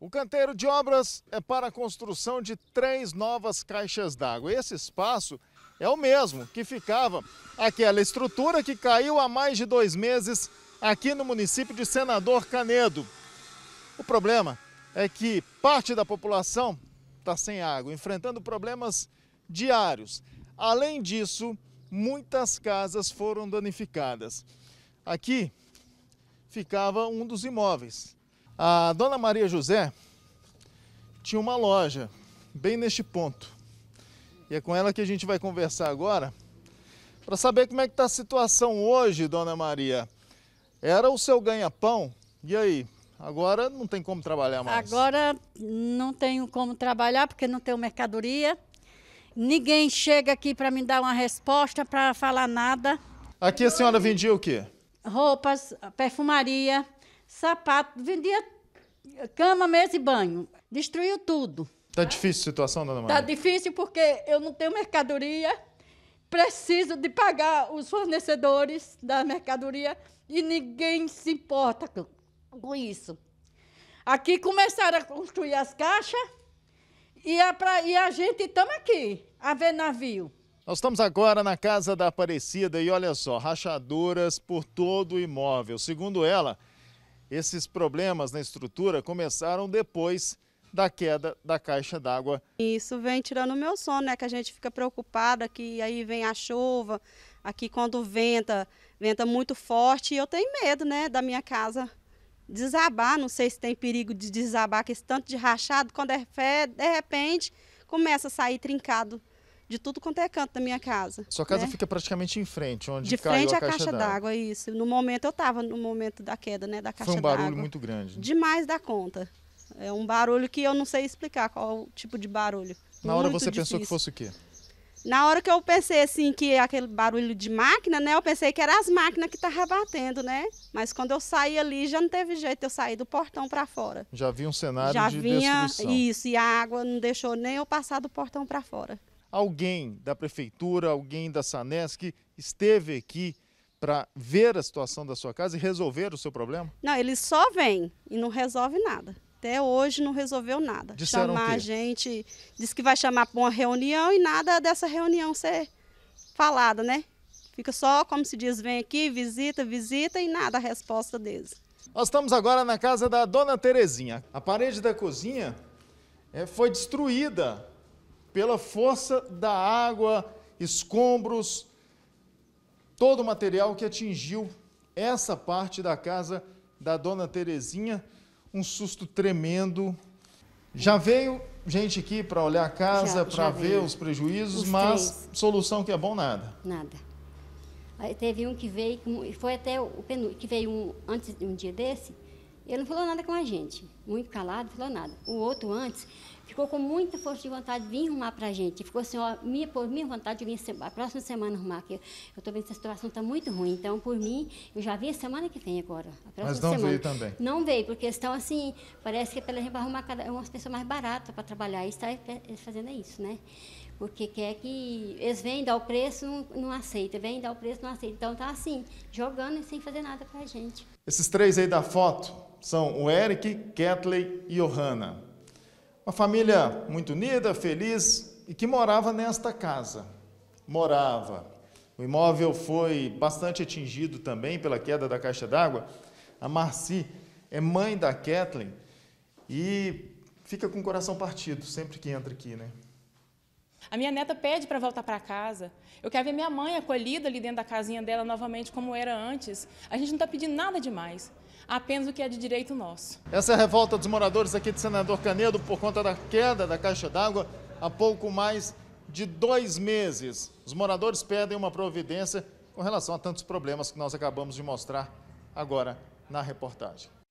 O canteiro de obras é para a construção de três novas caixas d'água. Esse espaço é o mesmo que ficava aquela estrutura que caiu há mais de dois meses aqui no município de Senador Canedo. O problema é que parte da população está sem água, enfrentando problemas diários. Além disso, muitas casas foram danificadas. Aqui ficava um dos imóveis a dona Maria José tinha uma loja bem neste ponto. E é com ela que a gente vai conversar agora para saber como é que está a situação hoje, dona Maria. Era o seu ganha-pão? E aí? Agora não tem como trabalhar mais? Agora não tenho como trabalhar porque não tenho mercadoria. Ninguém chega aqui para me dar uma resposta, para falar nada. Aqui a senhora vendia o quê? Roupas, perfumaria, sapato, vendia cama, mesa e banho. Destruiu tudo. Está difícil a situação, dona Maria? Está difícil porque eu não tenho mercadoria, preciso de pagar os fornecedores da mercadoria e ninguém se importa com isso. Aqui começaram a construir as caixas e a, pra, e a gente estamos aqui a ver navio. Nós estamos agora na Casa da Aparecida e olha só, rachaduras por todo o imóvel. Segundo ela, esses problemas na estrutura começaram depois da queda da caixa d'água. Isso vem tirando o meu sono, né? Que a gente fica preocupada que aí vem a chuva, aqui quando venta, venta muito forte e eu tenho medo, né, da minha casa desabar. Não sei se tem perigo de desabar, com esse tanto de rachado, quando é fé, de repente começa a sair trincado de tudo quanto é canto da minha casa. Sua casa né? fica praticamente em frente, onde De frente à caixa, caixa d'água, isso. No momento eu estava no momento da queda, né, da caixa d'água. Foi um barulho muito grande. Né? Demais da conta. É um barulho que eu não sei explicar qual tipo de barulho. Na muito hora você difícil. pensou que fosse o quê? Na hora que eu pensei assim que aquele barulho de máquina, né? Eu pensei que era as máquinas que estavam batendo, né? Mas quando eu saí ali já não teve jeito, eu saí do portão para fora. Já vi um cenário já de vinha, destruição. Isso, e a água não deixou nem eu passar do portão para fora alguém da prefeitura, alguém da Sanesc esteve aqui para ver a situação da sua casa e resolver o seu problema? Não, eles só vêm e não resolve nada. Até hoje não resolveu nada. Disseram chamar a gente, disse que vai chamar para uma reunião e nada dessa reunião ser falada, né? Fica só, como se diz, vem aqui, visita, visita e nada a resposta deles. Nós estamos agora na casa da dona Terezinha. A parede da cozinha é, foi destruída pela força da água, escombros, todo o material que atingiu essa parte da casa da dona Terezinha, um susto tremendo. Já veio gente aqui para olhar a casa, para ver os prejuízos, os mas três. solução que é bom nada. Nada. Aí teve um que veio, foi até o penúltimo, que veio um, antes um dia desse, ele não falou nada com a gente, muito calado, não falou nada. O outro antes, ficou com muita força de vontade de vir arrumar para a gente. Ficou assim, ó, minha, por minha vontade de vir a próxima semana arrumar, porque eu estou vendo que essa situação está muito ruim. Então, por mim, eu já vim a semana que vem agora. Mas não semana. veio também? Não veio, porque estão assim, parece que é pela gente vai arrumar cada, é umas pessoas mais baratas para trabalhar. E está é, fazendo isso, né? Porque quer que. Eles vêm dão o preço, não, não aceita. Vêm dão o preço, não aceita. Então tá assim, jogando e sem fazer nada para a gente. Esses três aí da foto são o Eric, Kathleen e Johanna. Uma família muito unida, feliz e que morava nesta casa. Morava. O imóvel foi bastante atingido também pela queda da caixa d'água. A Marci é mãe da Kathleen e fica com o coração partido sempre que entra aqui, né? A minha neta pede para voltar para casa. Eu quero ver minha mãe acolhida ali dentro da casinha dela novamente como era antes. A gente não está pedindo nada demais apenas o que é de direito nosso. Essa é a revolta dos moradores aqui de Senador Canedo por conta da queda da caixa d'água há pouco mais de dois meses. Os moradores pedem uma providência com relação a tantos problemas que nós acabamos de mostrar agora na reportagem.